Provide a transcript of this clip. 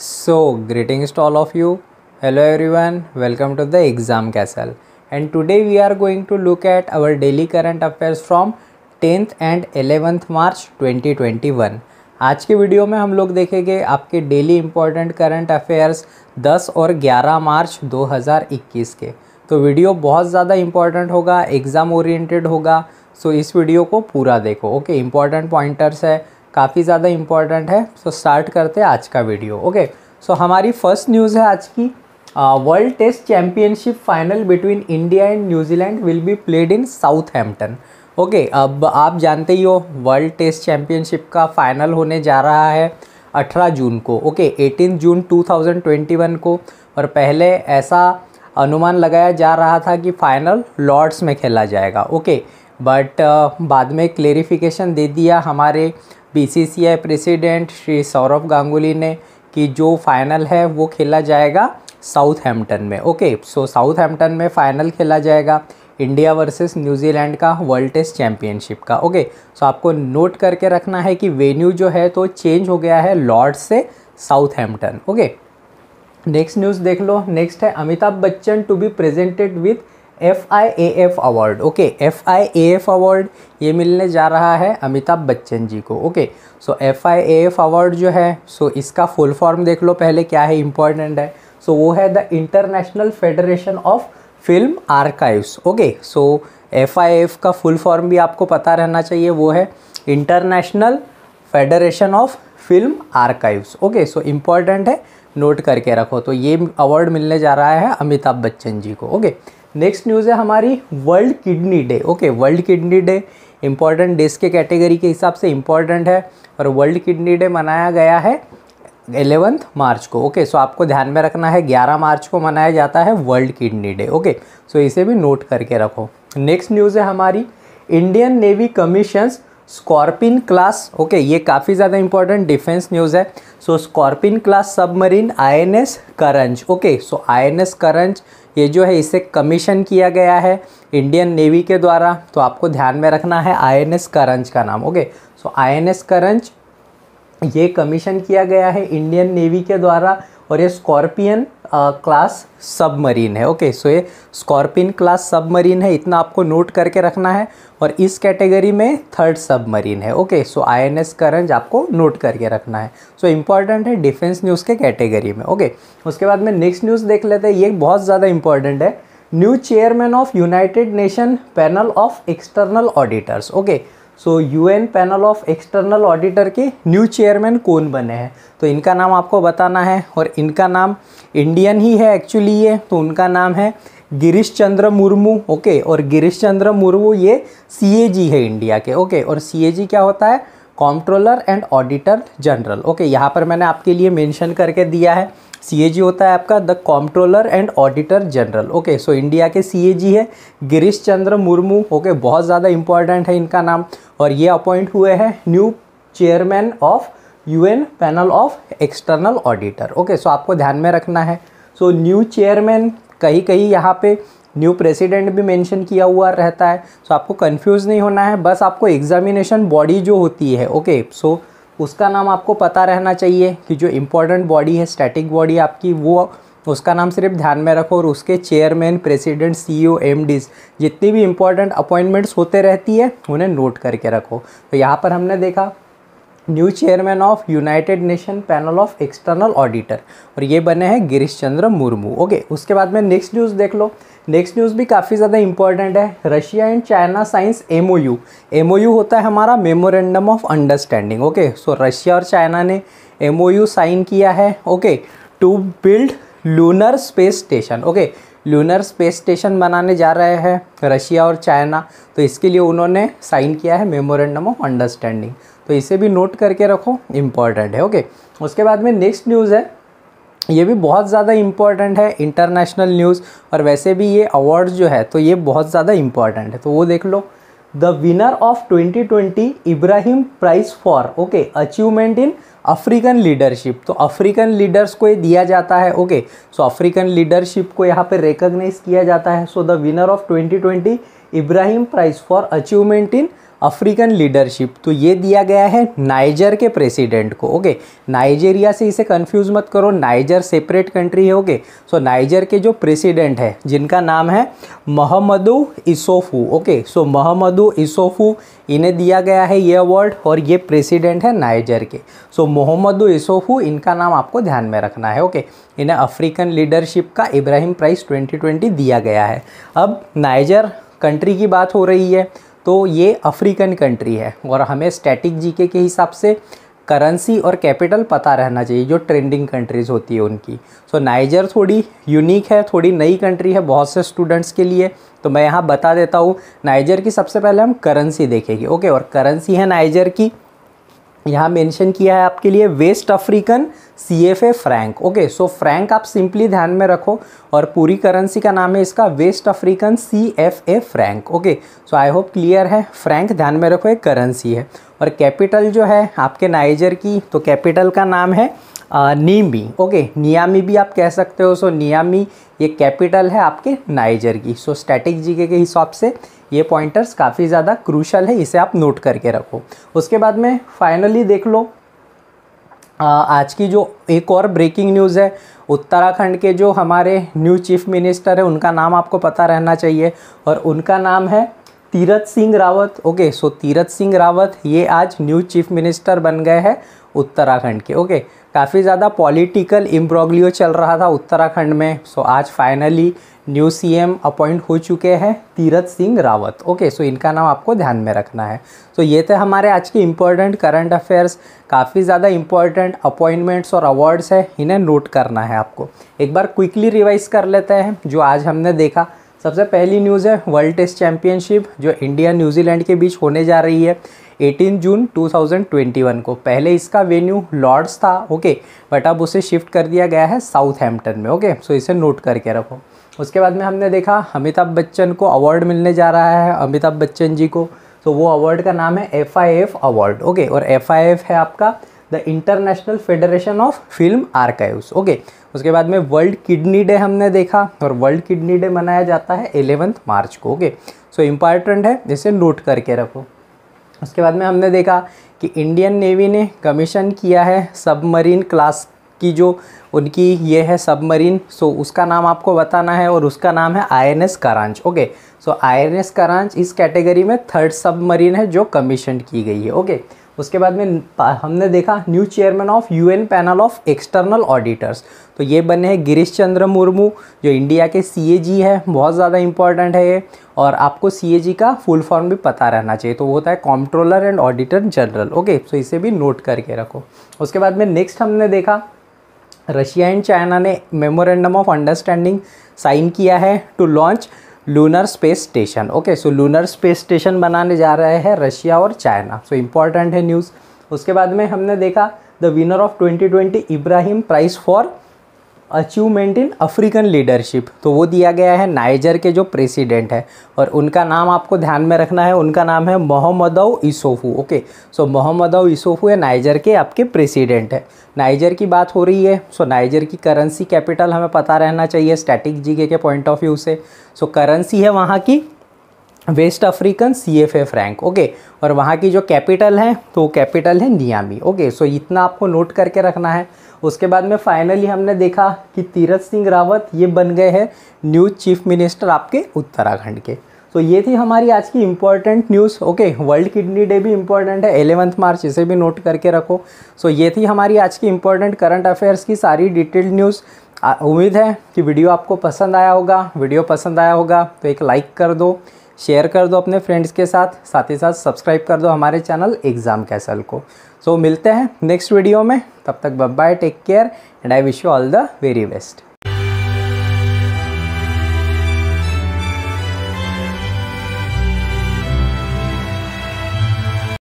So greetings to all of you. Hello everyone. Welcome to the exam castle. And today we are going to look at our daily current affairs from 10th and 11th मार्च 2021. आज के video में हम लोग देखेंगे आपके daily important current affairs 10 और 11 मार्च 2021 के तो वीडियो बहुत ज़्यादा इम्पॉर्टेंट होगा एग्ज़ाम ओरिएंटेड होगा सो इस वीडियो को पूरा देखो ओके इम्पॉर्टेंट पॉइंटर्स है काफ़ी ज़्यादा इम्पॉर्टेंट है सो so, स्टार्ट करते हैं आज का वीडियो ओके सो so, हमारी फर्स्ट न्यूज़ है आज की world test championship final between India and New Zealand will be played in south Southampton okay अब आप जानते ही हो वर्ल्ड टेस्ट चैम्पियनशिप का फाइनल होने जा रहा है 18 जून को ओके okay, 18 जून 2021 को और पहले ऐसा अनुमान लगाया जा रहा था कि फाइनल लॉर्ड्स में खेला जाएगा ओके okay, बट uh, बाद में क्लेरिफिकेशन दे दिया हमारे बीसीसीआई प्रेसिडेंट श्री सौरभ गांगुली ने कि जो फाइनल है वो खेला जाएगा साउथ हैम्पटन में ओके सो साउथ हैम्पटन में फ़ाइनल खेला जाएगा इंडिया वर्सेस न्यूजीलैंड का वर्ल्ड टेस्ट चैम्पियनशिप का ओके सो आपको नोट करके रखना है कि वेन्यू जो है तो चेंज हो गया है लॉर्ड्स से Southampton okay next news देख लो नेक्स्ट है Amitabh Bachchan to be presented with F I A F award okay F I A F award ये मिलने जा रहा है अमिताभ बच्चन जी को okay so F I A F award जो है सो so इसका फुल फॉर्म देख लो पहले क्या है इम्पॉर्टेंट है सो so वो है the international federation of film archives okay so F I F का फुल फॉर्म भी आपको पता रहना चाहिए वो है International federation of film archives okay so important है नोट करके रखो तो ये अवार्ड मिलने जा रहा है अमिताभ बच्चन जी को ओके okay? नेक्स्ट न्यूज़ है हमारी World kidney Day okay world kidney Day important days के कैटेगरी के हिसाब से इम्पॉर्टेंट है और वर्ल्ड किडनी डे मनाया गया है एलेवंथ मार्च को ओके सो आपको ध्यान में रखना है ग्यारह मार्च को मनाया जाता है World kidney Day okay so इसे भी नोट करके रखो नेक्स्ट न्यूज़ है हमारी Indian Navy commissions Scorpene class okay ये काफ़ी ज़्यादा इंपॉर्टेंट डिफेंस न्यूज़ है so Scorpene class submarine INS Karanj okay so INS Karanj ये जो है इसे कमीशन किया गया है इंडियन नेवी के द्वारा तो आपको ध्यान में रखना है आईएनएस करंज का नाम ओके सो आईएनएस करंज ये कमीशन किया गया है इंडियन नेवी के द्वारा और ये स्कॉर्पियन क्लास सबमरीन है ओके सो ये स्कॉर्पिन क्लास सबमरीन है इतना आपको नोट करके रखना है और इस कैटेगरी में थर्ड सबमरीन है okay so I N S Karanj आपको नोट करके रखना है सो so, इम्पॉर्टेंट है डिफेंस न्यूज़ के कैटेगरी में ओके उसके बाद में नेक्स्ट न्यूज़ देख लेते हैं ये बहुत ज़्यादा इंपॉर्टेंट है new chairman of United Nation panel of external auditors okay so UN panel of external auditor के न्यू चेयरमैन कौन बने हैं तो इनका नाम आपको बताना है और इनका नाम इंडियन ही है एक्चुअली ये तो उनका नाम है गिरीश चंद्र मुर्मू ओके और गिरीश चंद्र मुर्मू ये सी है इंडिया के ओके और सी क्या होता है comptroller and auditor general okay यहाँ पर मैंने आपके लिए मेंशन करके दिया है सी होता है आपका the comptroller and auditor general okay so India के सी है गिरीश चंद्र मुर्मू ओके okay, बहुत ज़्यादा इंपॉर्टेंट है इनका नाम और ये अपॉइंट हुए हैं new chairman of UN panel of external auditor okay so आपको ध्यान में रखना है सो न्यू चेयरमैन कहीं कहीं यहाँ पे न्यू प्रेसिडेंट भी मेंशन किया हुआ रहता है सो आपको कंफ्यूज नहीं होना है बस आपको एग्जामिनेशन बॉडी जो होती है ओके सो उसका नाम आपको पता रहना चाहिए कि जो इम्पोर्टेंट बॉडी है स्टैटिक बॉडी आपकी वो उसका नाम सिर्फ ध्यान में रखो और उसके चेयरमैन प्रेसिडेंट सीईओ एमडीज जितनी भी इम्पोर्टेंट अपॉइंटमेंट्स होते रहती है उन्हें नोट करके रखो तो यहाँ पर हमने देखा new chairman of United Nation panel of external auditor और ये बने हैं गिरीश चंद्र मुर्मू ओके उसके बाद में नेक्स्ट न्यूज़ देख लो नेक्स्ट न्यूज़ भी काफ़ी ज़्यादा इंपॉर्टेंट है Russia and China signs M O होता है हमारा memorandum of understanding okay so Russia और चाइना ने एम साइन किया है okay to build lunar space station okay lunar space station बनाने जा रहे हैं रशिया और चाइना तो इसके लिए उन्होंने साइन किया है मेमोरेंडम ऑफ अंडरस्टैंडिंग तो इसे भी नोट करके रखो इम्पॉर्टेंट है ओके उसके बाद में नेक्स्ट न्यूज़ है ये भी बहुत ज़्यादा इम्पॉर्टेंट है इंटरनेशनल न्यूज़ और वैसे भी ये अवार्ड्स जो है तो ये बहुत ज़्यादा इम्पॉर्टेंट है तो वो देख लो the winner of 2020 Ibrahim prize for okay achievement in African leadership तो अफ्रीकन लीडर्स को ये दिया जाता है ओके सो अफ्रीकन लीडरशिप को यहाँ पे रिकग्नाइज किया जाता है so the winner of 2020 Ibrahim prize for achievement in African leadership तो ये दिया गया है नाइजर के प्रेसिडेंट को ओके नाइजेरिया से इसे कंफ्यूज मत करो Niger separate country okay okay सो नाइजर के जो प्रेसिडेंट है जिनका नाम है मोहम्मदू इसोफू ओके सो मोहम्मदू इसोफू इन्हें दिया गया है ये अवार्ड और ये प्रेसिडेंट है नाइजर के सो मोहम्मदू इसोफू इनका नाम आपको ध्यान में रखना है ओके इन्हें अफ्रीकन लीडरशिप का इब्राहिम प्राइज़ ट्वेंटी दिया गया है अब नाइजर कंट्री की बात हो रही है तो ये अफ्रीकन कंट्री है और हमें स्टैटिक जीके के हिसाब से करेंसी और कैपिटल पता रहना चाहिए जो ट्रेंडिंग कंट्रीज़ होती है उनकी सो so, नाइजर थोड़ी यूनिक है थोड़ी नई कंट्री है बहुत से स्टूडेंट्स के लिए तो मैं यहाँ बता देता हूँ नाइजर की सबसे पहले हम करेंसी देखेंगे ओके और करेंसी है नाइजर की यहाँ मेंशन किया है आपके लिए West African C F A franc okay so franc आप सिंपली ध्यान में रखो और पूरी करेंसी का नाम है इसका west African C F A franc okay so I hope clear है फ्रैंक ध्यान में रखो एक करेंसी है और कैपिटल जो है आपके नाइजर की तो कैपिटल का नाम है नीमी ओके नियामी भी आप कह सकते हो सो नियामी ये कैपिटल है आपके नाइजर की सो स्टैटिक जीके के हिसाब से ये पॉइंटर्स काफ़ी ज़्यादा क्रूशल है इसे आप नोट करके रखो उसके बाद में फाइनली देख लो आज की जो एक और ब्रेकिंग न्यूज़ है उत्तराखंड के जो हमारे न्यू चीफ मिनिस्टर है उनका नाम आपको पता रहना चाहिए और उनका नाम है तीरथ सिंह रावत ओके सो तीरथ सिंह रावत ये आज न्यू चीफ मिनिस्टर बन गए हैं उत्तराखंड के ओके काफ़ी ज़्यादा पॉलिटिकल इम्ब्रॉग्लियो चल रहा था उत्तराखंड में सो आज फाइनली न्यू सीएम अपॉइंट हो चुके हैं तीरथ सिंह रावत ओके सो इनका नाम आपको ध्यान में रखना है सो ये थे हमारे आज के इम्पोर्टेंट करंट अफेयर्स काफ़ी ज़्यादा इम्पोर्टेंट अपॉइंटमेंट्स और अवार्ड्स हैं इन्हें नोट करना है आपको एक बार क्विकली रिवाइज कर लेते हैं जो आज हमने देखा सबसे पहली न्यूज़ है वर्ल्ड टेस्ट चैम्पियनशिप जो इंडिया न्यूजीलैंड के बीच होने जा रही है 18 जून 2021 को पहले इसका वेन्यू लॉर्ड्स था ओके बट अब उसे शिफ्ट कर दिया गया है साउथ हैम्पटन में ओके सो इसे नोट करके रखो उसके बाद में हमने देखा अमिताभ बच्चन को अवार्ड मिलने जा रहा है अमिताभ बच्चन जी को तो वो अवार्ड का नाम है F I F award okay और एफ आई एफ है आपका the international federation of film archives okay उसके बाद में वर्ल्ड किडनी डे हमने देखा और वर्ल्ड किडनी डे मनाया जाता है एलेवंथ मार्च को ओके सो इम्पॉर्टेंट है इसे नोट करके रखो उसके बाद में हमने देखा कि इंडियन नेवी ने कमीशन किया है सबमरीन क्लास की जो उनकी ये है सबमरीन सो उसका नाम आपको बताना है और उसका नाम है I N S Karanj okay so I N S Karanj इस कैटेगरी में थर्ड सबमरीन है जो कमीशन की गई है ओके उसके बाद में हमने देखा new chairman of UN panel of external auditors तो ये बने हैं गिरीश चंद्र मुर्मू जो इंडिया के सी है बहुत ज़्यादा इंपॉर्टेंट है ये और आपको सी का फुल फॉर्म भी पता रहना चाहिए तो वो होता है comptroller and auditor general okay so इसे भी नोट करके रखो उसके बाद में नेक्स्ट हमने देखा रशिया एंड चाइना ने मेमोरेंडम ऑफ अंडरस्टैंडिंग साइन किया है to launch lunar space station okay so lunar space station बनाने जा रहे हैं रशिया और चाइना सो इम्पॉर्टेंट है न्यूज़ उसके बाद में हमने देखा the winner of 2020 Ibrahim prize for achievement in African leadership तो वो दिया गया है नाइजर के जो प्रेसिडेंट है और उनका नाम आपको ध्यान में रखना है उनका नाम है Mohamed Issoufou okay so Mohamed Issoufou है नाइजर के आपके प्रेसिडेंट है नाइजर की बात हो रही है सो so, नाइजर की करेंसी कैपिटल हमें पता रहना चाहिए स्टैटिक जीके के पॉइंट ऑफ व्यू से सो so, करेंसी है वहाँ की west African C F A franc okay और वहाँ की जो कैपिटल है तो कैपिटल है नियामी ओके सो इतना आपको नोट करके रखना है उसके बाद में फाइनली हमने देखा कि तीरथ सिंह रावत ये बन गए हैं न्यू चीफ मिनिस्टर आपके उत्तराखंड के तो ये थी हमारी आज की important news okay world kidney day भी इम्पॉर्टेंट है एलेवंथ मार्च इसे भी नोट करके रखो सो ये थी हमारी आज की इम्पॉर्टेंट करंट अफेयर्स की सारी डिटेल्ड न्यूज़ उम्मीद है कि वीडियो आपको पसंद आया होगा वीडियो पसंद आया होगा तो एक लाइक कर दो शेयर कर दो अपने फ्रेंड्स के साथ साथ ही साथ सब्सक्राइब कर दो हमारे चैनल एग्ज़ाम कैसल को सो so, मिलते हैं नेक्स्ट वीडियो में तब तक bye take care and I wish you all the very best